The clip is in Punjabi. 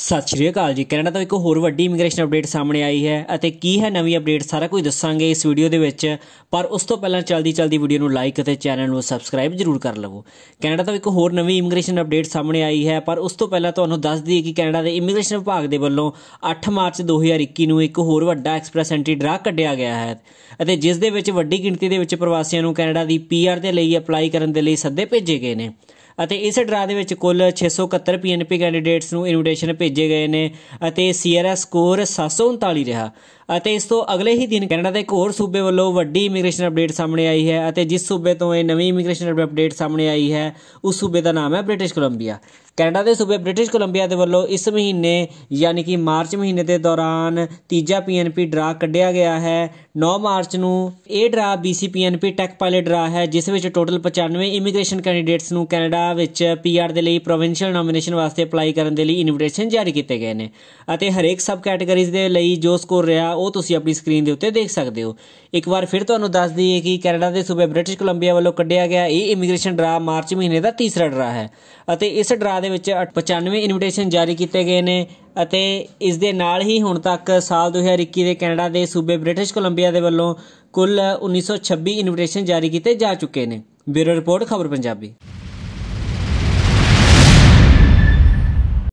ਸਤਿ ਸ਼੍ਰੀ ਅਕਾਲ ਜੀ ਕੈਨੇਡਾ ਤੋਂ ਇੱਕ ਹੋਰ ਵੱਡੀ ਇਮੀਗ੍ਰੇਸ਼ਨ ਅਪਡੇਟ ਸਾਹਮਣੇ ਆਈ ਹੈ ਅਤੇ ਕੀ ਹੈ ਨਵੀਂ ਅਪਡੇਟ ਸਾਰਾ ਕੁਝ ਦੱਸਾਂਗੇ ਇਸ ਵੀਡੀਓ ਦੇ ਵਿੱਚ ਪਰ ਉਸ ਤੋਂ ਪਹਿਲਾਂ ਚਲਦੀ ਚਲਦੀ ਵੀਡੀਓ ਨੂੰ ਲਾਈਕ ਅਤੇ ਚੈਨਲ ਨੂੰ ਸਬਸਕ੍ਰਾਈਬ ਜ਼ਰੂਰ ਕਰ ਲਵੋ ਕੈਨੇਡਾ ਤੋਂ ਇੱਕ ਹੋਰ ਨਵੀਂ ਇਮੀਗ੍ਰੇਸ਼ਨ ਅਪਡੇਟ ਸਾਹਮਣੇ ਆਈ ਹੈ ਪਰ ਉਸ ਤੋਂ ਪਹਿਲਾਂ ਤੁਹਾਨੂੰ ਦੱਸ ਦਈਏ ਕਿ ਕੈਨੇਡਾ ਦੇ ਇਮੀਗ੍ਰੇਸ਼ਨ ਵਿਭਾਗ ਦੇ ਵੱਲੋਂ 8 ਮਾਰਚ 2021 ਨੂੰ ਇੱਕ ਹੋਰ ਵੱਡਾ ਐਕਸਪ੍ਰੈਸ ਐਂਟਰੀ ਡਰਾ ਕੱਢਿਆ ਗਿਆ ਹੈ ਅਤੇ ਜਿਸ ਦੇ ਵਿੱਚ ਵੱਡੀ ਗਿਣਤੀ ਦੇ ਵਿੱਚ ਪ੍ਰਵਾਸੀਆਂ ਨੂੰ ਕੈਨੇਡਾ ਦੀ ਪੀਆਰ ਦੇ ਲਈ ਅਪਲਾਈ ਕਰਨ ਦੇ ਲਈ ਸੱਦੇ ਭੇਜੇ ਗਏ ਨੇ ਅਤੇ ਇਸ ਡਰਾ ਦੇ ਵਿੱਚ ਕੁੱਲ 671 ਪੀਐਨਪੀ ਕੈਂਡੀਡੇਟਸ ਨੂੰ ਇਨਵੀਟੇਸ਼ਨ ਭੇਜੇ ਗਏ ਨੇ ਅਤੇ ਸੀਆਰਐਸ ਸਕੋਰ 739 ਰਿਹਾ ਅਤੇ ਇਸ ਤੋਂ ਅਗਲੇ ਹੀ ਦਿਨ ਕੈਨੇਡਾ ਦੇ ਇੱਕ ਹੋਰ ਸੂਬੇ ਵੱਲੋਂ ਵੱਡੀ ਇਮੀਗ੍ਰੇਸ਼ਨ ਅਪਡੇਟ ਸਾਹਮਣੇ ਆਈ ਹੈ ਅਤੇ ਜਿਸ ਸੂਬੇ ਤੋਂ ਇਹ ਨਵੀਂ ਇਮੀਗ੍ਰੇਸ਼ਨ ਅਪਡੇਟ ਸਾਹਮਣੇ ਆਈ ਹੈ ਉਸ ਸੂਬੇ ਦਾ ਨਾਮ ਹੈ ਬ੍ਰਿਟਿਸ਼ ਕੋਲੰਬੀਆ ਕੈਨੇਡਾ ਦੇ ਸੂਬੇ ਬ੍ਰਿਟਿਸ਼ ਕੋਲੰਬੀਆ ਦੇ ਵੱਲੋਂ ਇਸ ਮਹੀਨੇ ਯਾਨੀ ਕਿ ਮਾਰਚ ਮਹੀਨੇ ਦੇ ਦੌਰਾਨ ਤੀਜਾ ਪੀਐਨਪੀ ਡਰਾ ਕੱਢਿਆ ਗਿਆ ਹੈ 9 ਮਾਰਚ ਨੂੰ ਇਹ ਡਰਾ ਬੀਸੀਪੀਐਨਪੀ ਟੈਕ ਪਾਇਲਟ ਡਰਾ ਹੈ ਜਿਸ ਵਿੱਚ ਟੋਟਲ 95 ਇਮੀਗ੍ਰੇਸ਼ਨ ਕੈਂਡੀਡੇਟਸ ਨੂੰ ਕੈਨੇਡਾ ਵਿੱਚ ਪੀਆਰ ਦੇ ਲਈ ਪ੍ਰੋਵਿੰਸ਼ੀਅਲ ਨੋਮੀਨੇਸ਼ਨ ਵਾਸਤੇ ਅਪਲਾਈ ਕਰਨ ਦੇ ਲਈ ਇਨਵੀਟੇਸ਼ਨ ਜਾਰੀ ਕੀਤੇ ਗਏ ਨੇ ਅਤੇ ਹਰੇਕ ਸਬ ਕੈਟਾਗਰੀਜ਼ ਦੇ ਲਈ ਜੋ ਸਕੋਰ ਰਿਹਾ ਉਹ ਤੁਸੀਂ ਆਪਣੀ ਸਕਰੀਨ ਦੇ ਉੱਤੇ ਦੇਖ ਸਕਦੇ ਹੋ ਇੱਕ ਵਾਰ ਫਿਰ ਤੁਹਾਨੂੰ ਦੱਸ ਦਈਏ ਕਿ ਕੈਨੇਡਾ ਦੇ ਸੂਬੇ ਬ੍ਰਿਟਿਸ਼ ਕੋਲੰਬੀਆ ਵੱਲੋਂ ਕੱਢਿਆ ਗਿਆ ਇਹ ਇਮੀਗ੍ਰੇਸ਼ਨ ਡਰਾ ਮਾਰਚ ਮਹੀਨੇ ਦਾ ਤੀਸਰਾ ਡਰਾ ਹੈ ਅਤੇ ਇਸ ਡਰਾ ਦੇ ਵਿੱਚ 95 ਇਨਵੀਟੇਸ਼ਨ ਜਾਰੀ ਕੀਤੇ ਗਏ ਨੇ ਅਤੇ ਇਸ ਦੇ ਨਾਲ ਹੀ ਹੁਣ ਤੱਕ ਸਾਲ 2021 ਦੇ ਕੈਨੇਡਾ ਦੇ ਸੂਬੇ ਬ੍ਰਿਟਿਸ਼ ਕੋਲੰਬੀਆ ਦੇ ਵੱਲੋਂ ਕੁੱਲ 1926 ਇਨਵੀਟੇਸ਼ਨ ਜਾਰੀ ਕੀਤੇ ਜਾ ਚੁੱਕੇ ਨੇ ਬਿਊਰੋ ਰਿਪੋਰਟ ਖਬਰ ਪੰਜਾਬੀ